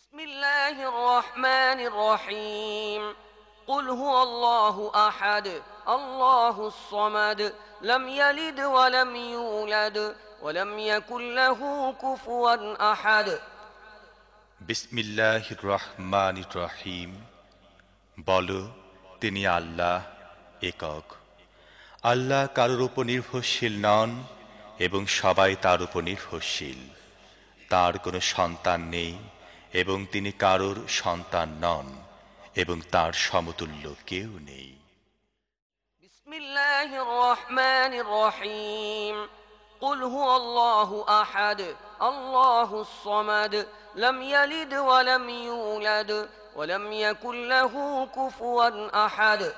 بسم الله الرحمن الرحيم قل هو الله أحد الله الصمد لم يلد ولم يولد ولم يكن له كفوا أحد بسم الله الرحمن الرحيم বলো তিনি আল্লাহ একক আল্লাহ কারোর উপর নির্ভরশীল নন এবং সবাই তার উপর নির্ভরশীল তার কোনো সন্তান নেই এবং তিনি কারোর সন্তান নন এবং তার সমতুল্য কেউ নেই قل هو الله أحد الله الصمد لم يلد ولم يولد ولم يكن له كفوا أحد